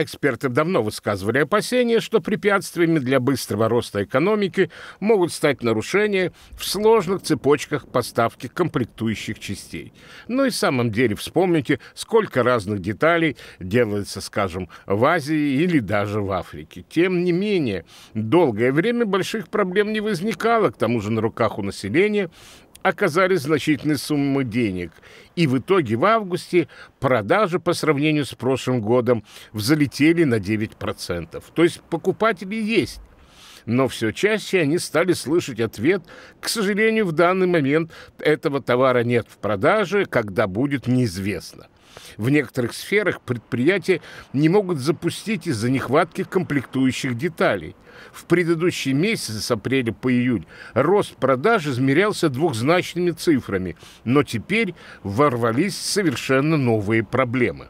Эксперты давно высказывали опасения, что препятствиями для быстрого роста экономики могут стать нарушения в сложных цепочках поставки комплектующих частей. Ну и в самом деле вспомните, сколько разных деталей делается, скажем, в Азии или даже в Африке. Тем не менее, долгое время больших проблем не возникало, к тому же на руках у населения оказались значительные суммы денег, и в итоге в августе продажи по сравнению с прошлым годом взлетели на 9%. То есть покупатели есть, но все чаще они стали слышать ответ, к сожалению, в данный момент этого товара нет в продаже, когда будет неизвестно – в некоторых сферах предприятия не могут запустить из-за нехватки комплектующих деталей. В предыдущие месяцы с апреля по июнь рост продаж измерялся двухзначными цифрами, но теперь ворвались совершенно новые проблемы.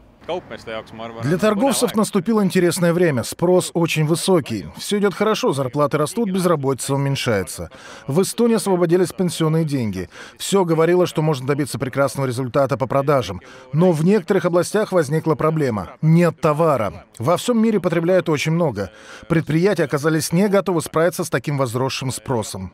Для торговцев наступило интересное время. Спрос очень высокий. Все идет хорошо, зарплаты растут, безработица уменьшается. В Эстонии освободились пенсионные деньги. Все говорило, что можно добиться прекрасного результата по продажам. Но в некоторых областях возникла проблема. Нет товара. Во всем мире потребляют очень много. Предприятия оказались не готовы справиться с таким возросшим спросом.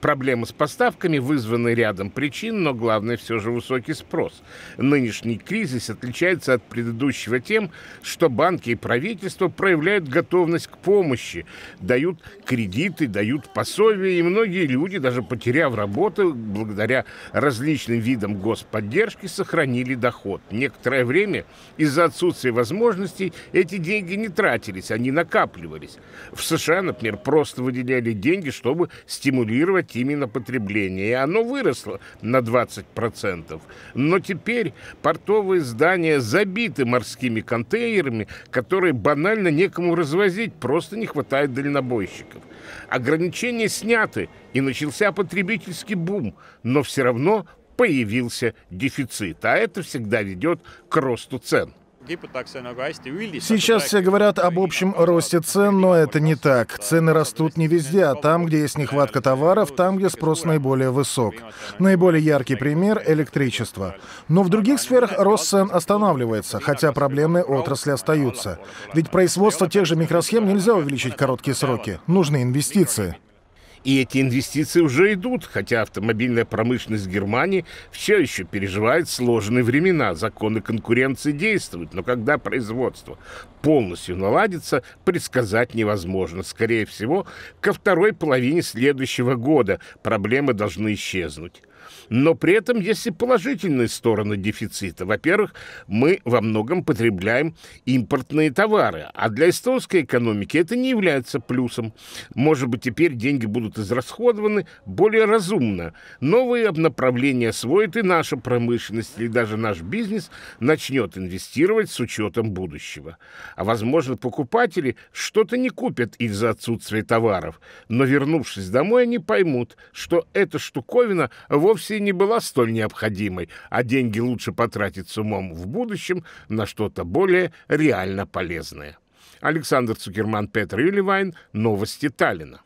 Проблемы с поставками вызваны рядом причин, но главное все же высокий спрос. Нынешний кризис отличается от предыдущего тем, что банки и правительство проявляют готовность к помощи, дают кредиты, дают пособия, и многие люди, даже потеряв работу, благодаря различным видам господдержки, сохранили доход. Некоторое время из-за отсутствия возможностей эти деньги не тратились, они накапливались. В США, например, просто выделяли деньги, чтобы стимулировать снизить именно потребление, и оно выросло на 20%. Но теперь портовые здания забиты морскими контейнерами, которые банально некому развозить, просто не хватает дальнобойщиков. Ограничения сняты, и начался потребительский бум, но все равно появился дефицит, а это всегда ведет к росту цен kiputakse nagu hästi üldiselt. Сейчас все говорят об общем росте цен, но это не так. Цены растут не везде, а там, где есть нехватка товаров, там, где спрос наиболее высок. Наиболее яркий пример — электричество. Но в других сферах рост цен останавливается, хотя проблемные отрасли остаются. Ведь производство тех же микросхем нельзя увеличить в короткие сроки. Нужны инвестиции. И эти инвестиции уже идут, хотя автомобильная промышленность Германии все еще переживает сложные времена. Законы конкуренции действуют, но когда производство полностью наладится, предсказать невозможно. Скорее всего, ко второй половине следующего года проблемы должны исчезнуть. Но при этом есть и положительные стороны дефицита. Во-первых, мы во многом потребляем импортные товары, а для эстонской экономики это не является плюсом. Может быть, теперь деньги будут израсходованы более разумно. Новые направления освоит и наша промышленность, или даже наш бизнес начнет инвестировать с учетом будущего. А, возможно, покупатели что-то не купят из-за отсутствия товаров, но, вернувшись домой, они поймут, что эта штуковина вовсе вовсе не была столь необходимой, а деньги лучше потратить с умом в будущем на что-то более реально полезное. Александр Цукерман, Петр Юливайн, новости Таллина.